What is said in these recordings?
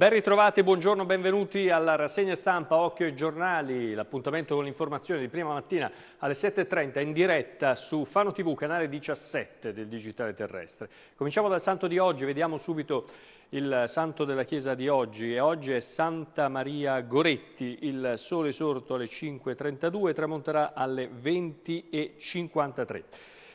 Ben ritrovati, buongiorno, benvenuti alla rassegna stampa Occhio e Giornali, l'appuntamento con l'informazione di prima mattina alle 7.30 in diretta su Fano TV, canale 17 del Digitale Terrestre. Cominciamo dal santo di oggi, vediamo subito il santo della chiesa di oggi e oggi è Santa Maria Goretti, il sole sorto alle 5.32 e tramonterà alle 20.53.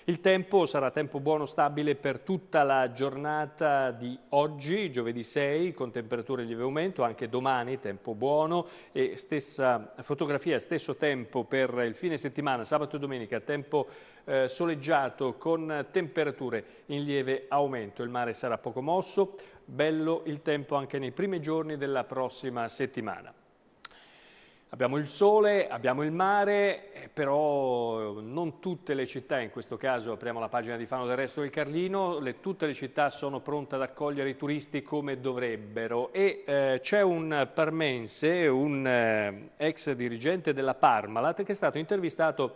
Il tempo sarà tempo buono stabile per tutta la giornata di oggi, giovedì 6, con temperature in lieve aumento, anche domani tempo buono e stessa fotografia, stesso tempo per il fine settimana, sabato e domenica, tempo eh, soleggiato con temperature in lieve aumento. Il mare sarà poco mosso, bello il tempo anche nei primi giorni della prossima settimana. Abbiamo il sole, abbiamo il mare, eh, però eh, non tutte le città, in questo caso apriamo la pagina di Fano del Resto del Carlino, le, tutte le città sono pronte ad accogliere i turisti come dovrebbero e eh, c'è un parmense, un eh, ex dirigente della Parmalat che è stato intervistato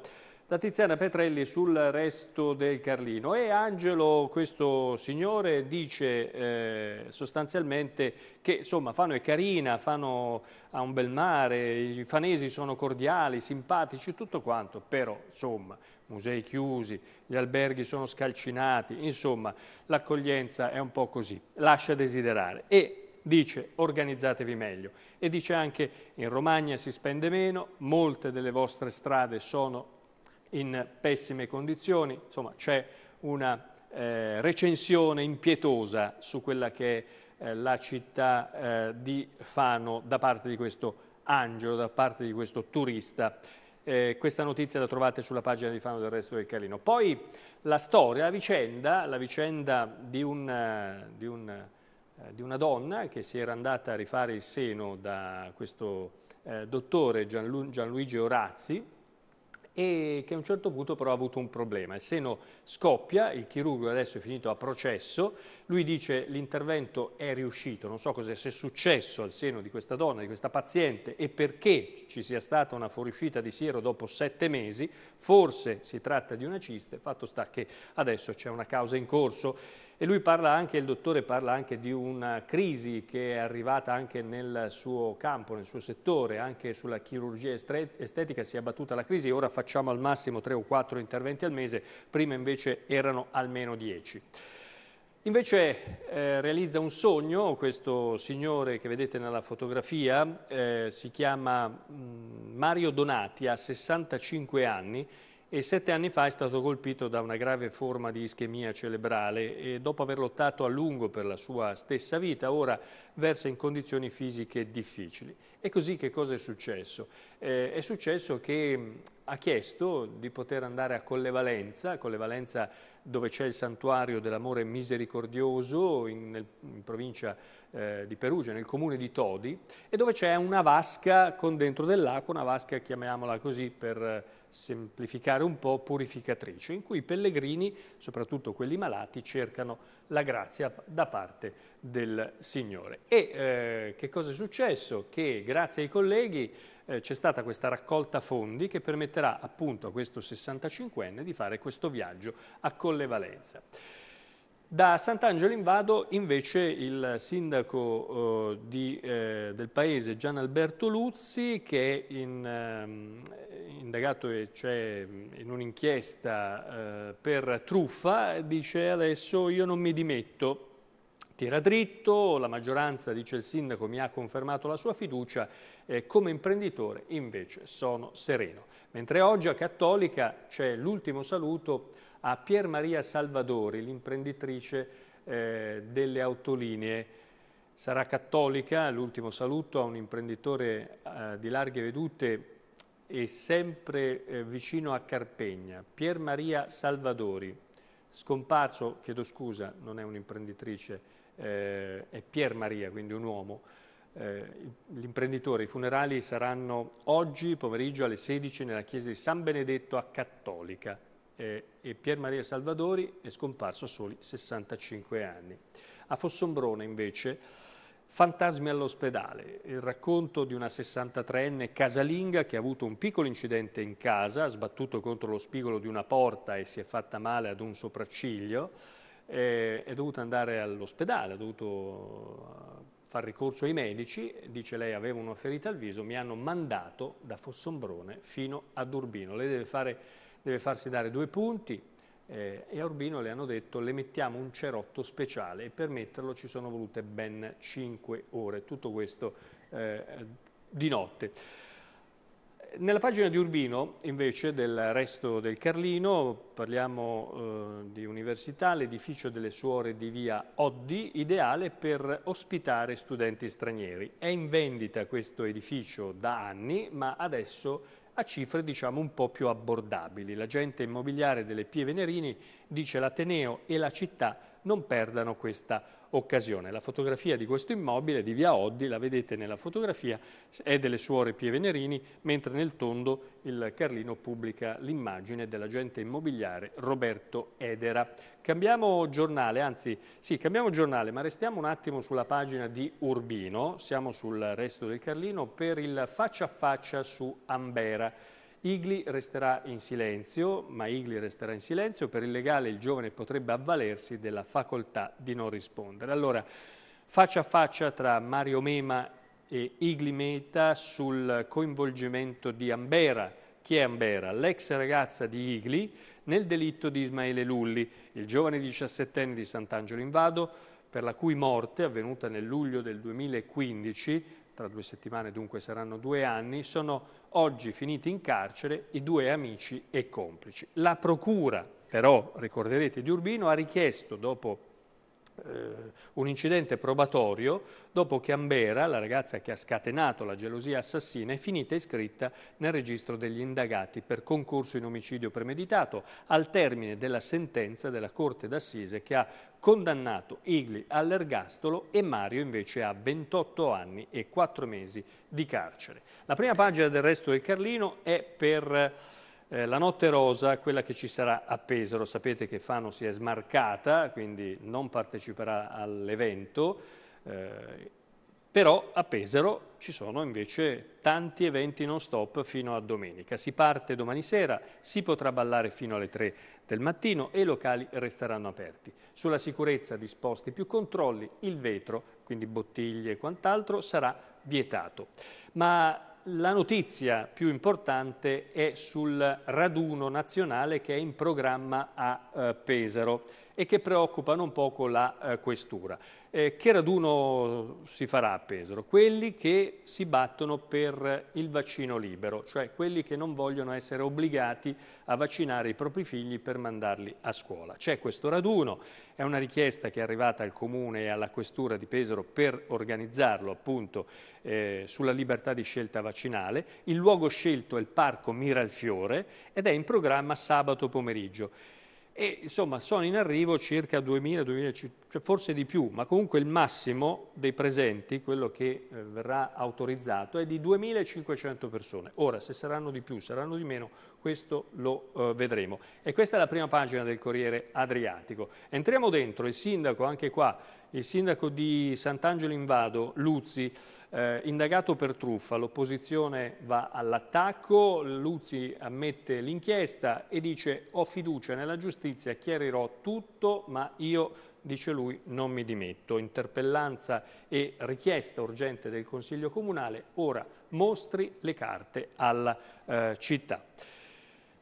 da Tiziana Petrelli sul resto del Carlino e Angelo, questo signore, dice eh, sostanzialmente che insomma Fano è carina, Fano ha un bel mare, i fanesi sono cordiali, simpatici, tutto quanto, però insomma musei chiusi, gli alberghi sono scalcinati, insomma l'accoglienza è un po' così, lascia desiderare. E dice organizzatevi meglio e dice anche in Romagna si spende meno, molte delle vostre strade sono in pessime condizioni, insomma c'è una eh, recensione impietosa su quella che è eh, la città eh, di Fano da parte di questo angelo, da parte di questo turista. Eh, questa notizia la trovate sulla pagina di Fano del Resto del Carlino. Poi la storia, la vicenda, la vicenda di, un, eh, di, un, eh, di, una donna che si era andata a rifare il seno da questo eh, dottore Gianlu Gianluigi Orazzi, e che a un certo punto però ha avuto un problema. Il seno scoppia, il chirurgo adesso è finito a processo, lui dice l'intervento è riuscito, non so cosa sia successo al seno di questa donna, di questa paziente e perché ci sia stata una fuoriuscita di siero dopo sette mesi, forse si tratta di una ciste, fatto sta che adesso c'è una causa in corso e lui parla anche, il dottore parla anche di una crisi che è arrivata anche nel suo campo, nel suo settore, anche sulla chirurgia estetica si è abbattuta la crisi, e ora facciamo al massimo tre o quattro interventi al mese, prima invece erano almeno dieci. Invece eh, realizza un sogno, questo signore che vedete nella fotografia eh, si chiama mm, Mario Donati, ha 65 anni e sette anni fa è stato colpito da una grave forma di ischemia cerebrale e dopo aver lottato a lungo per la sua stessa vita ora versa in condizioni fisiche difficili. E così che cosa è successo? Eh, è successo che mm, ha chiesto di poter andare a Collevalenza, Collevalenza dove c'è il santuario dell'amore misericordioso in, nel, in provincia eh, di Perugia, nel comune di Todi, e dove c'è una vasca con dentro dell'acqua, una vasca chiamiamola così per semplificare un po', purificatrice, in cui i pellegrini, soprattutto quelli malati, cercano la grazia da parte del Signore. E eh, che cosa è successo? Che grazie ai colleghi eh, c'è stata questa raccolta fondi che permetterà appunto a questo 65enne di fare questo viaggio a Colle Valenza. Da Sant'Angelo in Vado invece il sindaco eh, di, eh, del paese Gian Alberto Luzzi che è in, eh, indagato e cioè in un'inchiesta eh, per truffa dice adesso io non mi dimetto, tira dritto, la maggioranza dice il sindaco mi ha confermato la sua fiducia, come imprenditore invece sono sereno. Mentre oggi a Cattolica c'è l'ultimo saluto a Pier Maria Salvadori, l'imprenditrice eh, delle autolinee. Sarà cattolica, l'ultimo saluto a un imprenditore eh, di larghe vedute e sempre eh, vicino a Carpegna, Pier Maria Salvadori, scomparso, chiedo scusa, non è un'imprenditrice, eh, è Pier Maria, quindi un uomo, eh, l'imprenditore. I funerali saranno oggi pomeriggio alle 16 nella chiesa di San Benedetto a Cattolica eh, e Pier Maria Salvadori è scomparso a soli 65 anni. A Fossombrone invece Fantasmi all'ospedale, il racconto di una 63enne casalinga che ha avuto un piccolo incidente in casa, ha sbattuto contro lo spigolo di una porta e si è fatta male ad un sopracciglio, eh, è dovuta andare all'ospedale, ha dovuto eh, far ricorso ai medici, dice lei aveva una ferita al viso, mi hanno mandato da Fossombrone fino ad Urbino. Lei deve fare deve farsi dare due punti eh, e a Urbino le hanno detto le mettiamo un cerotto speciale e per metterlo ci sono volute ben 5 ore, tutto questo eh, di notte. Nella pagina di Urbino, invece, del resto del Carlino, parliamo eh, di università, l'edificio delle suore di via Oddi, ideale per ospitare studenti stranieri. È in vendita questo edificio da anni, ma adesso a cifre diciamo un po' più abbordabili. L'agente immobiliare delle Pieve Nerini dice l'Ateneo e la città non perdano questa opportunità occasione. La fotografia di questo immobile di Via Oddi, la vedete nella fotografia, è delle suore Pie Venerini, mentre nel tondo il Carlino pubblica l'immagine dell'agente immobiliare Roberto Edera. Cambiamo giornale, anzi sì, cambiamo giornale, ma restiamo un attimo sulla pagina di Urbino, siamo sul resto del Carlino, per il faccia a faccia su Ambera. Igli resterà in silenzio, ma Igli resterà in silenzio, per il legale il giovane potrebbe avvalersi della facoltà di non rispondere. Allora, faccia a faccia tra Mario Mema e Igli Meta sul coinvolgimento di Ambera. Chi è Ambera? L'ex ragazza di Igli nel delitto di Ismaele Lulli, il giovane diciassettenne di Sant'Angelo in Vado, per la cui morte, avvenuta nel luglio del 2015, tra due settimane dunque saranno due anni, sono oggi finiti in carcere i due amici e complici. La procura, però, ricorderete, di Urbino ha richiesto, dopo eh, un incidente probatorio dopo che Ambera, la ragazza che ha scatenato la gelosia assassina, è finita iscritta nel registro degli indagati per concorso in omicidio premeditato al termine della sentenza della Corte d'Assise che ha condannato Igli all'ergastolo e Mario invece a 28 anni e 4 mesi di carcere. La prima pagina del resto del Carlino è per eh, la notte rosa, quella che ci sarà a Pesaro, sapete che Fano si è smarcata, quindi non parteciperà all'evento, eh, però a Pesaro ci sono invece tanti eventi non stop fino a domenica. Si parte domani sera, si potrà ballare fino alle 3 del mattino e i locali resteranno aperti. Sulla sicurezza disposti più controlli, il vetro, quindi bottiglie e quant'altro, sarà vietato. Ma la notizia più importante è sul raduno nazionale che è in programma a eh, Pesaro e che preoccupano un poco la eh, questura. Eh, che raduno si farà a Pesaro? Quelli che si battono per il vaccino libero, cioè quelli che non vogliono essere obbligati a vaccinare i propri figli per mandarli a scuola. C'è questo raduno, è una richiesta che è arrivata al Comune e alla Questura di Pesaro per organizzarlo appunto eh, sulla libertà di scelta vaccinale. Il luogo scelto è il Parco Miralfiore ed è in programma sabato pomeriggio e insomma sono in arrivo circa 2000, 2000 cioè forse di più, ma comunque il massimo dei presenti, quello che eh, verrà autorizzato, è di 2500 persone. Ora, se saranno di più, saranno di meno, questo lo eh, vedremo. E questa è la prima pagina del Corriere Adriatico. Entriamo dentro, il sindaco, anche qua, il sindaco di Sant'Angelo Invado, Luzzi, eh, indagato per truffa, l'opposizione va all'attacco, Luzzi ammette l'inchiesta e dice ho fiducia nella giustizia, chiarirò tutto, ma io dice lui, non mi dimetto. Interpellanza e richiesta urgente del Consiglio Comunale, ora mostri le carte alla eh, città.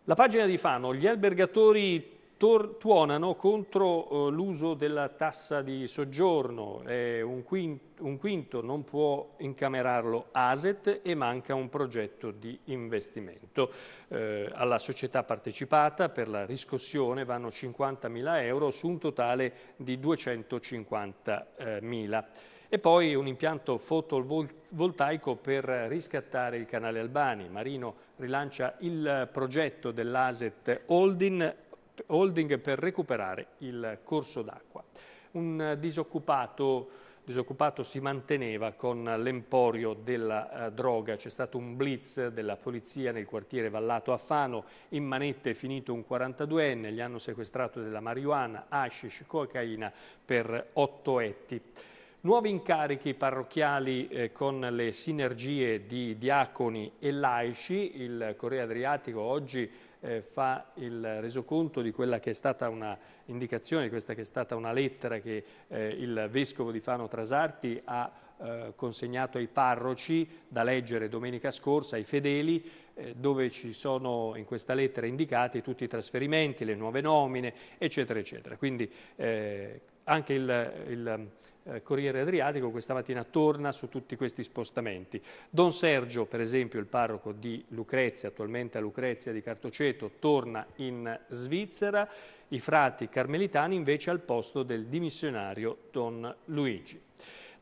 La pagina di Fano, gli albergatori tuonano contro eh, l'uso della tassa di soggiorno, eh, un, quinto, un quinto non può incamerarlo ASET e manca un progetto di investimento. Eh, alla società partecipata per la riscossione vanno 50.000 euro su un totale di 250.000 euro. E poi un impianto fotovoltaico per riscattare il canale Albani. Marino rilancia il progetto dell'Aset holding, holding per recuperare il corso d'acqua. Un disoccupato disoccupato si manteneva con l'emporio della eh, droga. C'è stato un blitz della polizia nel quartiere Vallato a Fano, in manette è finito un 42enne, gli hanno sequestrato della marijuana, hashish, cocaina per 8 etti nuovi incarichi parrocchiali eh, con le sinergie di diaconi e laici. Il Corriere Adriatico oggi eh, fa il resoconto di quella che è stata una indicazione, di questa che è stata una lettera che eh, il Vescovo di Fano Trasarti ha eh, consegnato ai parroci da leggere domenica scorsa, ai fedeli, eh, dove ci sono in questa lettera indicati tutti i trasferimenti, le nuove nomine, eccetera, eccetera. Quindi eh, anche il, il eh, Corriere Adriatico questa mattina torna su tutti questi spostamenti. Don Sergio, per esempio, il parroco di Lucrezia, attualmente a Lucrezia di Cartoceto, torna in Svizzera, i frati carmelitani invece al posto del dimissionario Don Luigi.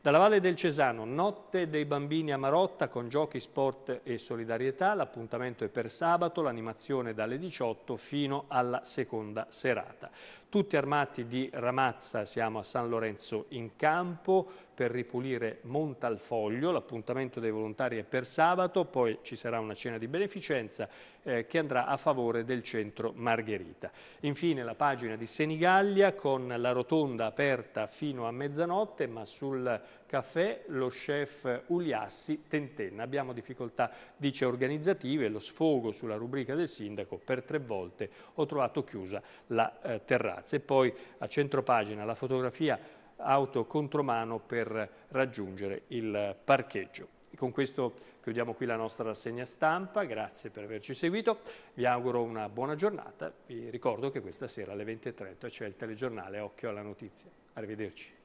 Dalla Valle del Cesano, notte dei bambini a Marotta con giochi, sport e solidarietà, l'appuntamento è per sabato, l'animazione dalle 18 fino alla seconda serata tutti armati di ramazza, siamo a San Lorenzo in campo per ripulire Montalfoglio, l'appuntamento dei volontari è per sabato, poi ci sarà una cena di beneficenza eh, che andrà a favore del centro Margherita. Infine la pagina di Senigallia con la rotonda aperta fino a mezzanotte, ma sul caffè, lo chef Uliassi tentenna. Abbiamo difficoltà, dice, organizzative, lo sfogo sulla rubrica del sindaco, per tre volte ho trovato chiusa la eh, terrazza. E poi a centropagina la fotografia auto contromano per raggiungere il parcheggio. E con questo chiudiamo qui la nostra rassegna stampa, grazie per averci seguito, vi auguro una buona giornata, vi ricordo che questa sera alle 20.30 c'è il telegiornale Occhio alla Notizia. Arrivederci.